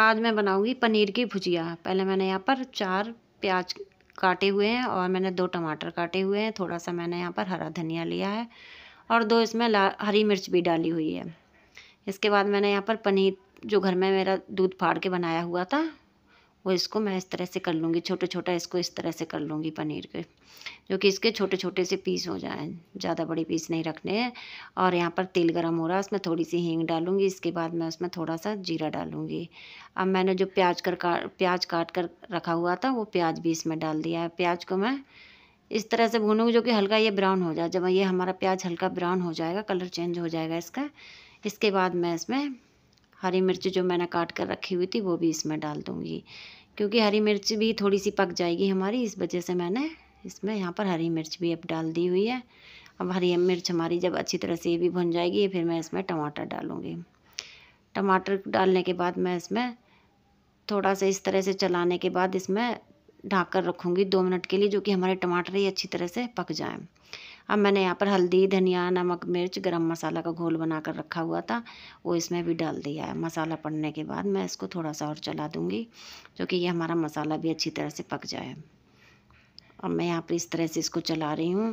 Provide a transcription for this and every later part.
आज मैं बनाऊंगी पनीर की भुजिया पहले मैंने यहाँ पर चार प्याज काटे हुए हैं और मैंने दो टमाटर काटे हुए हैं थोड़ा सा मैंने यहाँ पर हरा धनिया लिया है और दो इसमें ला हरी मिर्च भी डाली हुई है इसके बाद मैंने यहाँ पर पनीर जो घर में मेरा दूध फाड़ के बनाया हुआ था वो इसको मैं इस तरह से कर लूँगी छोटे छोटा इसको इस तरह से कर लूँगी पनीर के जो कि इसके छोटे छोटे से पीस हो जाएं ज़्यादा बड़े पीस नहीं रखने हैं और यहाँ पर तेल गरम हो रहा है उसमें थोड़ी सी हींग डालूँगी इसके बाद मैं उसमें थोड़ा सा जीरा डालूँगी अब मैंने जो प्याज कर का प्याज काट कर रखा हुआ था वो प्याज भी इसमें डाल दिया है प्याज को मैं इस तरह से भूनूंगी जो कि हल्का ये ब्राउन हो जाए जब ये हमारा प्याज हल्का ब्राउन हो जाएगा कलर चेंज हो जाएगा इसका इसके बाद मैं इसमें हरी मिर्च जो मैंने काट कर रखी हुई थी वो भी इसमें डाल दूँगी क्योंकि हरी मिर्च भी थोड़ी सी पक जाएगी हमारी इस वजह से मैंने इसमें यहाँ पर हरी मिर्च भी अब डाल दी हुई है अब हरी मिर्च हमारी जब अच्छी तरह से ये भी भुन जाएगी फिर मैं इसमें टमाटर डालूँगी टमाटर डालने के बाद मैं इसमें थोड़ा सा इस तरह से चलाने के बाद इसमें ढाक कर रखूँगी दो मिनट के लिए जो कि हमारे टमाटर ही अच्छी तरह से पक जाएँ अब मैंने यहाँ पर हल्दी धनिया नमक मिर्च गरम मसाला का घोल बना कर रखा हुआ था वो इसमें भी डाल दिया है मसाला पड़ने के बाद मैं इसको थोड़ा सा और चला दूँगी जो कि ये हमारा मसाला भी अच्छी तरह से पक जाए और मैं यहाँ पर इस तरह से इसको चला रही हूँ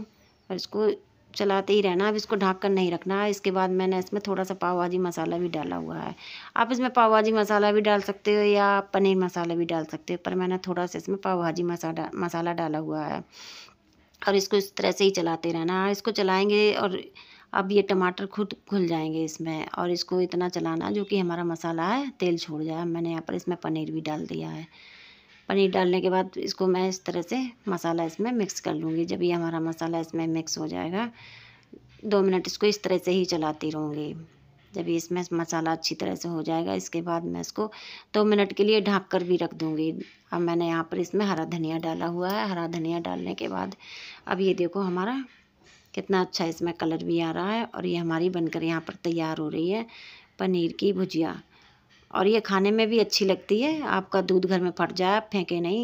और इसको चलाते ही रहना अब इसको ढाक कर नहीं रखना है इसके बाद मैंने इसमें थोड़ा सा पाव भाजी मसाला भी डाला हुआ है आप इसमें पाव भाजी मसाला भी डाल सकते हो या पनीर मसाला भी डाल सकते हो पर मैंने थोड़ा सा इसमें पाव भाजी मसाला मसाला डाला हुआ है और इसको इस तरह से ही चलाते रहना हाँ, इसको चलाएंगे और अब ये टमाटर खुद घुल जाएंगे इसमें और इसको इतना चलाना जो कि हमारा मसाला है तेल छोड़ जाए मैंने यहाँ पर इसमें पनीर भी डाल दिया है पनीर डालने के बाद इसको मैं इस तरह से मसाला इसमें मिक्स कर लूँगी जब ये हमारा मसाला इसमें मिक्स हो जाएगा दो मिनट इसको इस तरह से ही चलाती रहूँगी जब इसमें मसाला अच्छी तरह से हो जाएगा इसके बाद मैं इसको दो तो मिनट के लिए ढाँक कर भी रख दूँगी अब मैंने यहाँ पर इसमें हरा धनिया डाला हुआ है हरा धनिया डालने के बाद अब ये देखो हमारा कितना अच्छा इसमें कलर भी आ रहा है और ये हमारी बनकर यहाँ पर तैयार हो रही है पनीर की भुजिया और ये खाने में भी अच्छी लगती है आपका दूध घर में फट जाए आप फेंके नहीं